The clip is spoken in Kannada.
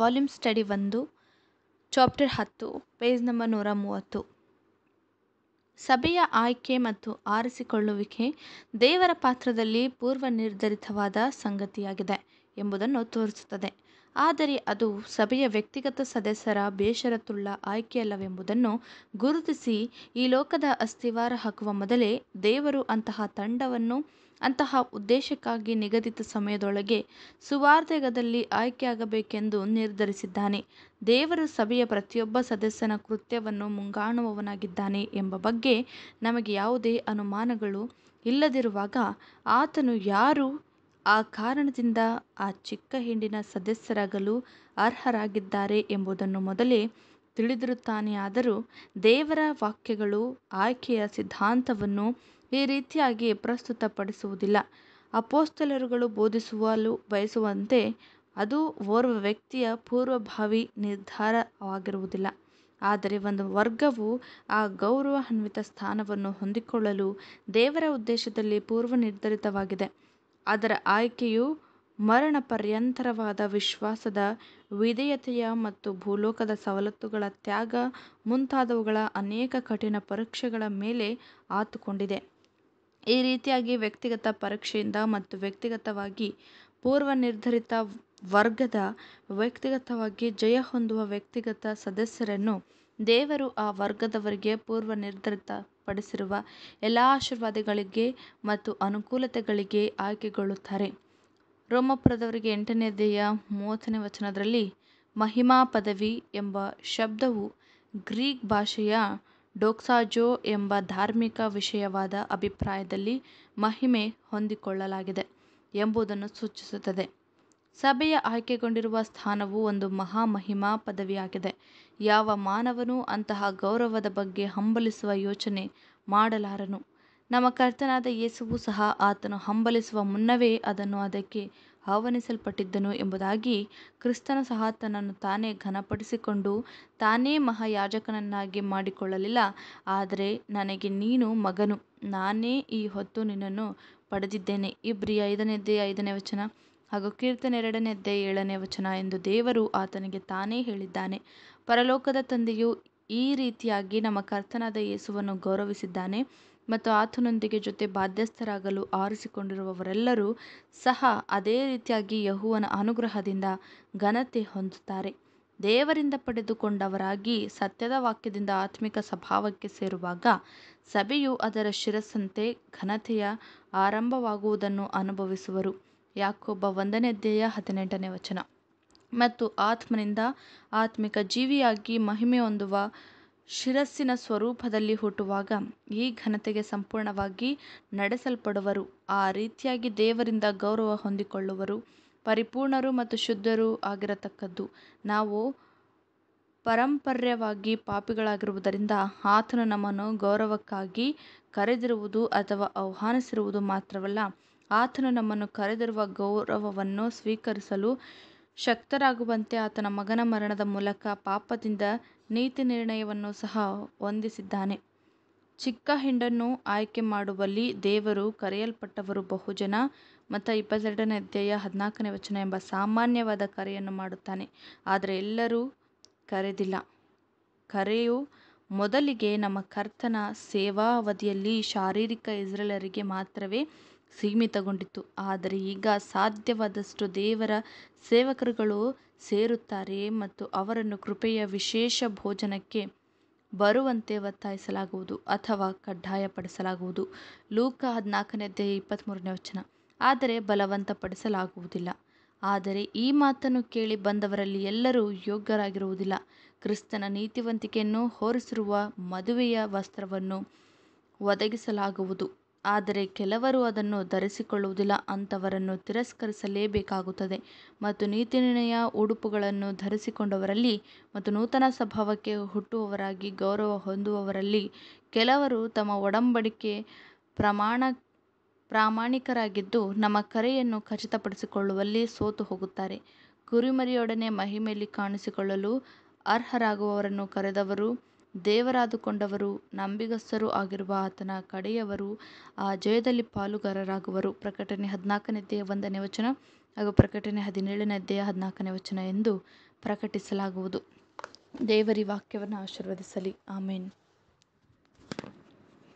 ವಾಲ್ಯೂಮ್ ಸ್ಟಡಿ ಒಂದು ಚಾಪ್ಟರ್ ಹತ್ತು ಪೇಜ್ ನಂಬರ್ ನೂರ ಮೂವತ್ತು ಸಭೆಯ ಆಯ್ಕೆ ಮತ್ತು ಆರಿಸಿಕೊಳ್ಳುವಿಕೆ ದೇವರ ಪಾತ್ರದಲ್ಲಿ ಪೂರ್ವ ನಿರ್ಧರಿತವಾದ ಸಂಗತಿಯಾಗಿದೆ ಎಂಬುದನ್ನು ತೋರಿಸುತ್ತದೆ ಆದರೆ ಅದು ಸಭೆಯ ವ್ಯಕ್ತಿಗತ ಸದಸ್ಯರ ಬೇಷರತ್ತುಳ್ಳ ಆಯ್ಕೆಯಲ್ಲವೆಂಬುದನ್ನು ಗುರುತಿಸಿ ಈ ಲೋಕದ ಅಸ್ಥಿವಾರ ಹಾಕುವ ಮೊದಲೇ ದೇವರು ಅಂತಹ ತಂಡವನ್ನು ಅಂತಹ ಉದ್ದೇಶಕ್ಕಾಗಿ ನಿಗದಿತ ಸಮಯದೊಳಗೆ ಸುವಾರ್ತೆಗದಲ್ಲಿ ಆಯ್ಕೆಯಾಗಬೇಕೆಂದು ನಿರ್ಧರಿಸಿದ್ದಾನೆ ದೇವರು ಸಭೆಯ ಪ್ರತಿಯೊಬ್ಬ ಸದಸ್ಯನ ಕೃತ್ಯವನ್ನು ಮುಂಗಾಣುವವನಾಗಿದ್ದಾನೆ ಎಂಬ ಬಗ್ಗೆ ನಮಗೆ ಯಾವುದೇ ಅನುಮಾನಗಳು ಇಲ್ಲದಿರುವಾಗ ಆತನು ಯಾರು ಆ ಕಾರಣದಿಂದ ಆ ಚಿಕ್ಕ ಹಿಂಡಿನ ಸದಸ್ಯರಾಗಲು ಅರ್ಹರಾಗಿದ್ದಾರೆ ಎಂಬುದನ್ನು ಮೊದಲೇ ತಿಳಿದಿರುತ್ತಾನೆ ಆದರೂ ದೇವರ ವಾಕ್ಯಗಳು ಆಯ್ಕೆಯ ಸಿದ್ಧಾಂತವನ್ನು ಈ ರೀತಿಯಾಗಿ ಪ್ರಸ್ತುತಪಡಿಸುವುದಿಲ್ಲ ಅಪೋಸ್ತಲರುಗಳು ಬೋಧಿಸುವಲು ಬಯಸುವಂತೆ ಅದು ಓರ್ವ ವ್ಯಕ್ತಿಯ ಪೂರ್ವಭಾವಿ ನಿರ್ಧಾರವಾಗಿರುವುದಿಲ್ಲ ಆದರೆ ಒಂದು ವರ್ಗವು ಆ ಗೌರವಾನ್ವಿತ ಸ್ಥಾನವನ್ನು ಹೊಂದಿಕೊಳ್ಳಲು ದೇವರ ಉದ್ದೇಶದಲ್ಲಿ ಪೂರ್ವ ನಿರ್ಧರಿತವಾಗಿದೆ ಅದರ ಆಯ್ಕೆಯು ಪರ್ಯಂತರವಾದ ವಿಶ್ವಾಸದ ವಿಧೇಯತೆಯ ಮತ್ತು ಭೂಲೋಕದ ಸವಲತ್ತುಗಳ ತ್ಯಾಗ ಮುಂತಾದವುಗಳ ಅನೇಕ ಕಠಿಣ ಪರೀಕ್ಷೆಗಳ ಮೇಲೆ ಆತುಕೊಂಡಿದೆ. ಈ ರೀತಿಯಾಗಿ ವ್ಯಕ್ತಿಗತ ಪರೀಕ್ಷೆಯಿಂದ ಮತ್ತು ವ್ಯಕ್ತಿಗತವಾಗಿ ಪೂರ್ವ ನಿರ್ಧರಿತ ವರ್ಗದ ವ್ಯಕ್ತಿಗತವಾಗಿ ಜಯ ಹೊಂದುವ ವ್ಯಕ್ತಿಗತ ಸದಸ್ಯರನ್ನು ದೇವರು ಆ ವರ್ಗದವರಿಗೆ ಪೂರ್ವ ನಿರ್ಧರಿತ ಪಡಿಸಿರುವ ಎಲ್ಲ ಆಶೀರ್ವಾದಗಳಿಗೆ ಮತ್ತು ಅನುಕೂಲತೆಗಳಿಗೆ ಆಯ್ಕೆಗೊಳ್ಳುತ್ತಾರೆ ರೋಮಪುರದವರಿಗೆ ಎಂಟನೇದೆಯ ಮೂವತ್ತನೇ ವಚನದಲ್ಲಿ ಮಹಿಮಾ ಪದವಿ ಎಂಬ ಶಬ್ದವು ಗ್ರೀಕ್ ಭಾಷೆಯ ಡೋಕ್ಸಾಜೋ ಎಂಬ ಧಾರ್ಮಿಕ ವಿಷಯವಾದ ಅಭಿಪ್ರಾಯದಲ್ಲಿ ಮಹಿಮೆ ಹೊಂದಿಕೊಳ್ಳಲಾಗಿದೆ ಎಂಬುದನ್ನು ಸೂಚಿಸುತ್ತದೆ ಸಭೆಯ ಆಯ್ಕೆಗೊಂಡಿರುವ ಸ್ಥಾನವು ಒಂದು ಮಹಾ ಮಹಿಮಾ ಪದವಿಯಾಗಿದೆ ಯಾವ ಮಾನವನೂ ಅಂತಹ ಗೌರವದ ಬಗ್ಗೆ ಹಂಬಲಿಸುವ ಯೋಚನೆ ಮಾಡಲಾರನು ನಮ್ಮ ಕರ್ತನಾದ ಯೇಸುವು ಸಹ ಆತನು ಹಂಬಲಿಸುವ ಮುನ್ನವೇ ಅದನ್ನು ಅದಕ್ಕೆ ಆಹ್ವಾನಿಸಲ್ಪಟ್ಟಿದ್ದನು ಎಂಬುದಾಗಿ ಕ್ರಿಸ್ತನು ಸಹ ತನ್ನನ್ನು ತಾನೇ ಘನಪಡಿಸಿಕೊಂಡು ತಾನೇ ಮಹಾಯಾಜಕನನ್ನಾಗಿ ಮಾಡಿಕೊಳ್ಳಲಿಲ್ಲ ಆದರೆ ನನಗೆ ನೀನು ಮಗನು ನಾನೇ ಈ ಹೊತ್ತು ನಿನ್ನನ್ನು ಪಡೆದಿದ್ದೇನೆ ಇಬ್ರಿಯ ಐದನೇದೇ ಐದನೇ ವಚನ ಹಾಗೂ ಕೀರ್ತನೆ ಅಧ್ಯಾಯ ಏಳನೇ ವಚನ ಎಂದು ದೇವರು ಆತನಿಗೆ ತಾನೇ ಹೇಳಿದ್ದಾನೆ ಪರಲೋಕದ ತಂದೆಯು ಈ ರೀತಿಯಾಗಿ ನಮ್ಮ ಕರ್ತನಾದ ಯೇಸುವನ್ನು ಗೌರವಿಸಿದ್ದಾನೆ ಮತ್ತು ಆತನೊಂದಿಗೆ ಜೊತೆ ಬಾಧ್ಯಸ್ಥರಾಗಲು ಆರಿಸಿಕೊಂಡಿರುವವರೆಲ್ಲರೂ ಸಹ ಅದೇ ರೀತಿಯಾಗಿ ಯಹುವನ ಅನುಗ್ರಹದಿಂದ ಘನತೆ ಹೊಂದುತ್ತಾರೆ ದೇವರಿಂದ ಪಡೆದುಕೊಂಡವರಾಗಿ ಸತ್ಯದ ವಾಕ್ಯದಿಂದ ಆತ್ಮಿಕ ಸ್ವಭಾವಕ್ಕೆ ಸೇರುವಾಗ ಸಭೆಯು ಅದರ ಶಿರಸ್ಸಂತೆ ಘನತೆಯ ಆರಂಭವಾಗುವುದನ್ನು ಅನುಭವಿಸುವರು ಯಾಕೊಬ್ಬ ಒಂದನೇ ಅಧ್ಯಾಯ ಹದಿನೆಂಟನೇ ವಚನ ಮತ್ತು ಆತ್ಮನಿಂದ ಆತ್ಮಿಕ ಜೀವಿಯಾಗಿ ಮಹಿಮೆ ಹೊಂದುವ ಶಿರಸ್ಸಿನ ಸ್ವರೂಪದಲ್ಲಿ ಹುಟ್ಟುವಾಗ ಈ ಘನತೆಗೆ ಸಂಪೂರ್ಣವಾಗಿ ನಡೆಸಲ್ಪಡುವರು ಆ ರೀತಿಯಾಗಿ ದೇವರಿಂದ ಗೌರವ ಹೊಂದಿಕೊಳ್ಳುವರು ಪರಿಪೂರ್ಣರು ಮತ್ತು ಶುದ್ಧರು ಆಗಿರತಕ್ಕದ್ದು ನಾವು ಪರಂಪರ್ಯವಾಗಿ ಪಾಪಿಗಳಾಗಿರುವುದರಿಂದ ಆತನು ನಮ್ಮನ್ನು ಗೌರವಕ್ಕಾಗಿ ಕರೆದಿರುವುದು ಅಥವಾ ಆಹ್ವಾನಿಸಿರುವುದು ಮಾತ್ರವಲ್ಲ ಆತನು ನಮ್ಮನ್ನು ಕರೆದಿರುವ ಗೌರವವನ್ನು ಸ್ವೀಕರಿಸಲು ಶಕ್ತರಾಗುವಂತೆ ಆತನ ಮಗನ ಮರಣದ ಮೂಲಕ ಪಾಪದಿಂದ ನೀತಿ ನಿರ್ಣಯವನ್ನು ಸಹ ಹೊಂದಿಸಿದ್ದಾನೆ. ಚಿಕ್ಕ ಹಿಂಡನ್ನು ಆಯ್ಕೆ ಮಾಡುವಲ್ಲಿ ದೇವರು ಕರೆಯಲ್ಪಟ್ಟವರು ಬಹುಜನ ಮತ್ತು ಇಪ್ಪತ್ತೆರಡನೇ ಅಧ್ಯಾಯ ಹದಿನಾಲ್ಕನೇ ವಚನ ಎಂಬ ಸಾಮಾನ್ಯವಾದ ಕರೆಯನ್ನು ಮಾಡುತ್ತಾನೆ ಆದರೆ ಎಲ್ಲರೂ ಕರೆದಿಲ್ಲ. ಕರೆಯು ಮೊದಲಿಗೆ ನಮ್ಮ ಕರ್ತನ ಸೇವಾವಧಿಯಲ್ಲಿ ಶಾರೀರಿಕ ಇಸ್ರೇಲರಿಗೆ ಮಾತ್ರವೇ ಸೀಮಿತಗೊಂಡಿತ್ತು ಆದರೆ ಈಗ ಸಾಧ್ಯವಾದಷ್ಟು ದೇವರ ಸೇವಕರುಗಳು ಸೇರುತ್ತಾರೆ ಮತ್ತು ಅವರನ್ನು ಕೃಪೆಯ ವಿಶೇಷ ಭೋಜನಕ್ಕೆ ಬರುವಂತೆ ಒತ್ತಾಯಿಸಲಾಗುವುದು ಅಥವಾ ಕಡ್ಡಾಯಪಡಿಸಲಾಗುವುದು ಲೂಕ ಹದಿನಾಲ್ಕನೇ ಅಧ್ಯಾಯ ಇಪ್ಪತ್ತ್ಮೂರನೇ ವಚನ ಆದರೆ ಬಲವಂತಪಡಿಸಲಾಗುವುದಿಲ್ಲ ಆದರೆ ಈ ಮಾತನ್ನು ಕೇಳಿ ಬಂದವರಲ್ಲಿ ಎಲ್ಲರೂ ಯೋಗ್ಯರಾಗಿರುವುದಿಲ್ಲ ಕ್ರಿಸ್ತನ ನೀತಿವಂತಿಕೆಯನ್ನು ಹೋರಿಸಿರುವ ಮದುವೆಯ ವಸ್ತ್ರವನ್ನು ಒದಗಿಸಲಾಗುವುದು ಆದರೆ ಕೆಲವರು ಅದನ್ನು ಧರಿಸಿಕೊಳ್ಳುವುದಿಲ್ಲ ಅಂಥವರನ್ನು ತಿರಸ್ಕರಿಸಲೇಬೇಕಾಗುತ್ತದೆ ಮತ್ತು ನೀತಿ ನಿರ್ಣಯ ಉಡುಪುಗಳನ್ನು ಧರಿಸಿಕೊಂಡವರಲ್ಲಿ ಮತ್ತು ನೂತನ ಸ್ವಭಾವಕ್ಕೆ ಹುಟ್ಟುವವರಾಗಿ ಗೌರವ ಹೊಂದುವವರಲ್ಲಿ ಕೆಲವರು ತಮ್ಮ ಒಡಂಬಡಿಕೆ ಪ್ರಮಾಣ ಪ್ರಾಮಾಣಿಕರಾಗಿದ್ದು ನಮ್ಮ ಕರೆಯನ್ನು ಖಚಿತಪಡಿಸಿಕೊಳ್ಳುವಲ್ಲಿ ಸೋತು ಹೋಗುತ್ತಾರೆ ಕುರಿಮರಿಯೊಡನೆ ಮಹಿಮೆಯಲ್ಲಿ ಕಾಣಿಸಿಕೊಳ್ಳಲು ಅರ್ಹರಾಗುವವರನ್ನು ಕರೆದವರು ದೇವರಾದುಕೊಂಡವರು ನಂಬಿಗಸ್ತರು ಆಗಿರುವ ಆತನ ಕಡೆಯವರು ಆ ಜಯದಲ್ಲಿ ಪಾಲುಗಾರರಾಗುವರು. ಪ್ರಕಟಣೆ ಹದಿನಾಲ್ಕನೇ ಅಧ್ಯಾಯ ಒಂದನೇ ವಚನ ಹಾಗೂ ಪ್ರಕಟಣೆ ಹದಿನೇಳನೇ ದೇಹ ಹದಿನಾಲ್ಕನೇ ವಚನ ಎಂದು ಪ್ರಕಟಿಸಲಾಗುವುದು. ದೇವರಿ ವಾಕ್ಯವನ್ನು ಆಶೀರ್ವದಿಸಲಿ. ಆಮೇನ್